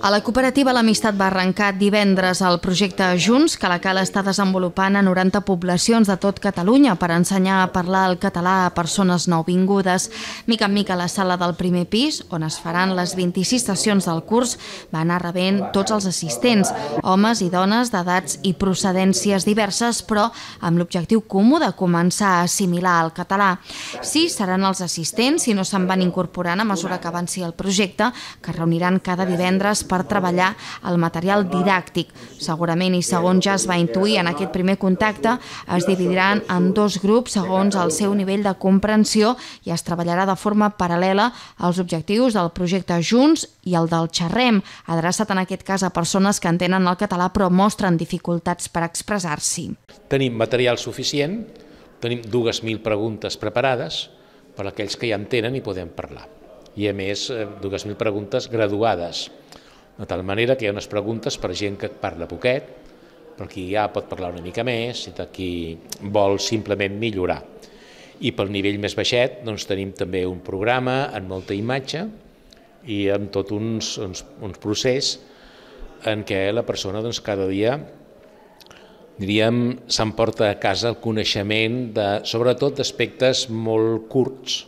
A la cooperativa l'Amistat va arrencar divendres el projecte Junts, que la Cala està desenvolupant a 90 poblacions de tot Catalunya per ensenyar a parlar el català a persones nouvingudes. Mica en mica la sala del primer pis, on es faran les 26 sessions del curs, va anar rebent tots els assistents, homes i dones d'edats i procedències diverses, però amb l'objectiu comú de començar a assimilar el català. Sí, seran els assistents, si no se'n van incorporant a mesura que avanci el projecte, que reuniran cada cada divendres per treballar el material didàctic. Segurament, i segons ja es va intuir en aquest primer contacte, es dividiran en dos grups segons el seu nivell de comprensió i es treballarà de forma paral·lela als objectius del projecte Junts i el del Xerrem, adreçat en aquest cas a persones que entenen el català però mostren dificultats per expressar-s'hi. Tenim material suficient, tenim 2.000 preguntes preparades per a aquells que ja en tenen i podem parlar i a més 2.000 eh, preguntes graduades, de tal manera que hi ha unes preguntes per gent que parla poquet, per qui ja pot parlar una mica més i de qui vol simplement millorar. I pel nivell més baixet doncs, tenim també un programa amb molta imatge i amb tot uns, uns, uns procés en què la persona doncs, cada dia diríem, s'emporta a casa el coneixement, de, sobretot d'aspectes molt curts,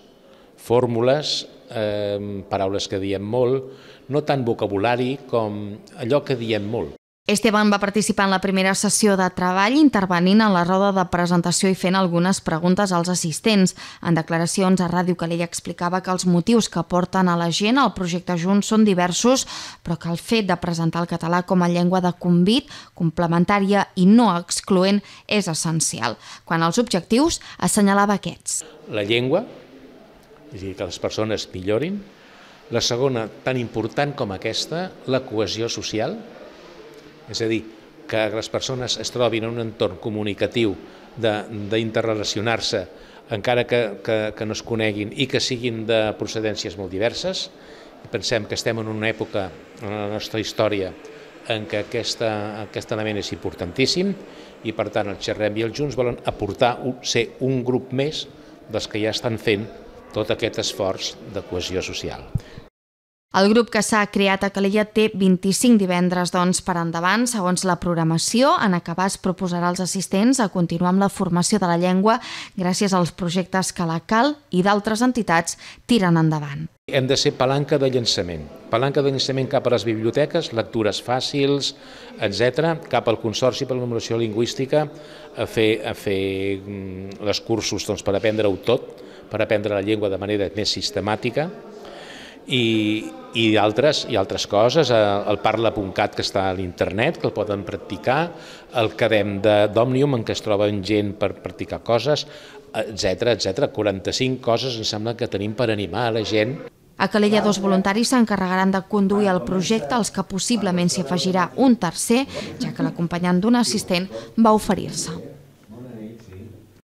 fórmules eh, paraules que diem molt, no tant vocabulari com allò que diem molt. Esteban va participar en la primera sessió de treball intervenint en la roda de presentació i fent algunes preguntes als assistents. En declaracions a Ràdio Calella explicava que els motius que porten a la gent al projecte Junts són diversos, però que el fet de presentar el català com a llengua de convit, complementària i no excloent, és essencial. Quan als objectius, assenyalava aquests. La llengua, és a dir, que les persones millorin. La segona, tan important com aquesta, la cohesió social, és a dir, que les persones es trobin en un entorn comunicatiu d'interrelacionar-se, encara que, que, que no es coneguin i que siguin de procedències molt diverses. Pensem que estem en una època en la nostra història en què aquesta, aquest element és importantíssim i per tant el xerrem i els junts volen aportar, ser un grup més dels que ja estan fent tot aquest esforç de cohesió social. El grup que s'ha creat a Calella té 25 divendres doncs, per endavant, segons la programació. En acabar es proposarà als assistents a continuar amb la formació de la llengua gràcies als projectes que la CAL i d'altres entitats tiren endavant. Hem de ser palanca de llançament, palanca de llançament cap a les biblioteques, lectures fàcils, etc, cap al Consorci per la Numeració Lingüística, a fer, a fer mm, els cursos doncs, per aprendre-ho tot, per aprendre la llengua de manera més sistemàtica, i, i, altres, i altres coses, eh, el parla.cat que està a l'internet, que el poden practicar, el quedem d'Òmnium en què es troben gent per practicar coses, etc etc. 45 coses em sembla que tenim per animar a la gent. A Calella, dos voluntaris s'encarregaran de conduir el projecte als que possiblement s'hi afegirà un tercer, ja que l'acompanyant d'un assistent va oferir-se.